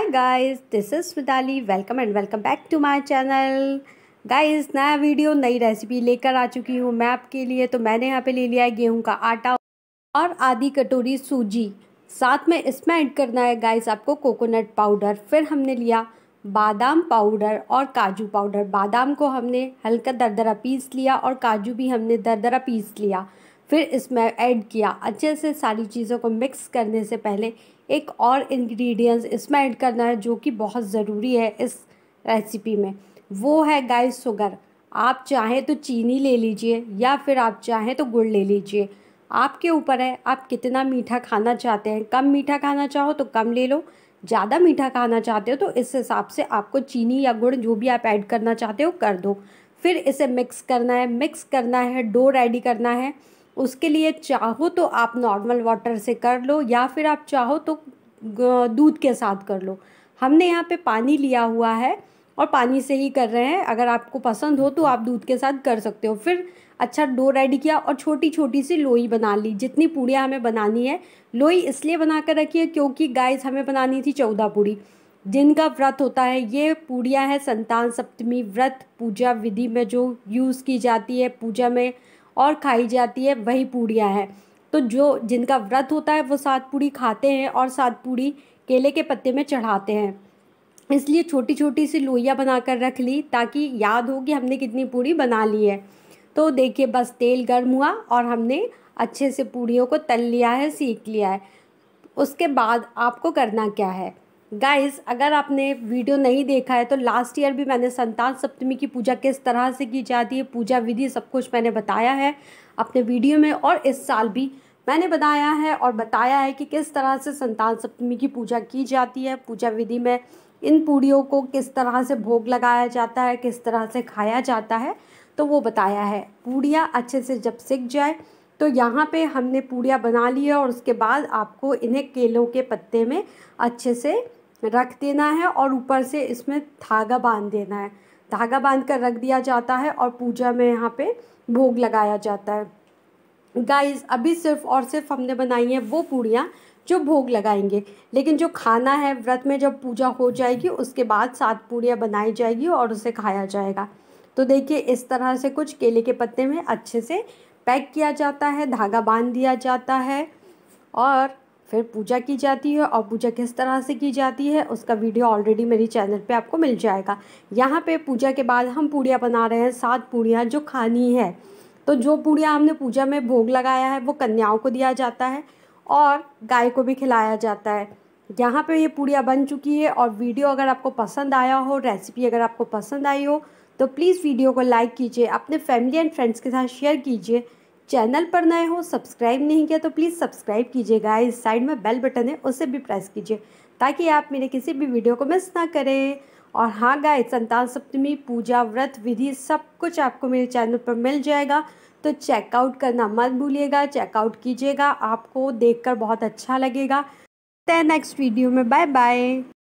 hi guys this is Mitali welcome and welcome back to my channel guys नया video नई recipe लेकर आ चुकी हूँ मैं आपके लिए तो मैंने यहाँ पे ले लिया है गेहूँ का आटा और आधी कटोरी सूजी साथ में इसमें ऐड करना है गाइस आपको कोकोनट पाउडर फिर हमने लिया बादाम पाउडर और काजू पाउडर बादाम को हमने हल्का दरदरा पीस लिया और काजू भी हमने दरदरा पीस लिया फिर इसमें ऐड किया अच्छे से सारी चीज़ों को मिक्स करने से पहले एक और इंग्रेडिएंट्स इसमें ऐड करना है जो कि बहुत ज़रूरी है इस रेसिपी में वो है गाइस शुगर आप चाहें तो चीनी ले लीजिए या फिर आप चाहें तो गुड़ ले लीजिए आपके ऊपर है आप कितना मीठा खाना चाहते हैं कम मीठा खाना चाहो तो कम ले लो ज़्यादा मीठा खाना चाहते हो तो इस हिसाब से आपको चीनी या गुड़ जो भी आप ऐड करना चाहते हो कर दो फिर इसे मिक्स करना है मिक्स करना है डो रेडी करना है उसके लिए चाहो तो आप नॉर्मल वाटर से कर लो या फिर आप चाहो तो दूध के साथ कर लो हमने यहाँ पे पानी लिया हुआ है और पानी से ही कर रहे हैं अगर आपको पसंद हो तो आप दूध के साथ कर सकते हो फिर अच्छा डो रेडी किया और छोटी छोटी सी लोई बना ली जितनी पूड़ियाँ हमें बनानी है लोई इसलिए बना कर रखी है क्योंकि गाइस हमें बनानी थी चौदह पूड़ी जिनका व्रत होता है ये पूड़ियाँ है संतान सप्तमी व्रत पूजा विधि में जो यूज़ की जाती है पूजा में और खाई जाती है वही पूड़ियाँ हैं तो जो जिनका व्रत होता है वो सात पूड़ी खाते हैं और सात पूड़ी केले के पत्ते में चढ़ाते हैं इसलिए छोटी छोटी सी लोहिया बनाकर रख ली ताकि याद हो कि हमने कितनी पूड़ी बना ली है तो देखिए बस तेल गर्म हुआ और हमने अच्छे से पूड़ियों को तल लिया है सीख लिया है उसके बाद आपको करना क्या है गाइस अगर आपने वीडियो नहीं देखा है तो लास्ट ईयर भी मैंने संतान सप्तमी की पूजा किस तरह से की जाती है पूजा विधि सब कुछ मैंने बताया है अपने वीडियो में और इस साल भी मैंने बताया है और बताया है कि किस तरह से संतान सप्तमी की पूजा की जाती है पूजा विधि में इन पूड़ियों को किस तरह से भोग लगाया जाता है किस तरह से खाया जाता है तो वो बताया है पूड़िया अच्छे से जब सीख जाए तो यहाँ पे हमने पूड़िया बना ली है और उसके बाद आपको इन्हें केलों के पत्ते में अच्छे से रख देना है और ऊपर से इसमें धागा बांध देना है धागा बांध कर रख दिया जाता है और पूजा में यहाँ पे भोग लगाया जाता है गाइस अभी सिर्फ और सिर्फ हमने बनाई है वो पूड़ियाँ जो भोग लगाएंगे लेकिन जो खाना है व्रत में जब पूजा हो जाएगी उसके बाद सात पूड़ियाँ बनाई जाएगी और उसे खाया जाएगा तो देखिए इस तरह से कुछ केले के पत्ते में अच्छे से पैक किया जाता है धागा बांध दिया जाता है और फिर पूजा की जाती है और पूजा किस तरह से की जाती है उसका वीडियो ऑलरेडी मेरी चैनल पे आपको मिल जाएगा यहाँ पे पूजा के बाद हम पूड़ियाँ बना रहे हैं सात पूड़ियाँ जो खानी है तो जो पूड़ियाँ हमने पूजा में भोग लगाया है वो कन्याओं को दिया जाता है और गाय को भी खिलाया जाता है यहाँ पर ये पूड़ियाँ बन चुकी है और वीडियो अगर आपको पसंद आया हो रेसिपी अगर आपको पसंद आई हो तो प्लीज़ वीडियो को लाइक कीजिए अपने फैमिली एंड फ्रेंड्स के साथ शेयर कीजिए चैनल पर नए हो सब्सक्राइब नहीं किया तो प्लीज़ सब्सक्राइब कीजिएगा इस साइड में बेल बटन है उसे भी प्रेस कीजिए ताकि आप मेरे किसी भी वीडियो को मिस ना करें और हाँ गाय संतान सप्तमी पूजा व्रत विधि सब कुछ आपको मेरे चैनल पर मिल जाएगा तो चेकआउट करना मत भूलिएगा चेकआउट कीजिएगा आपको देखकर बहुत अच्छा लगेगा तय नेक्स्ट वीडियो में बाय बाय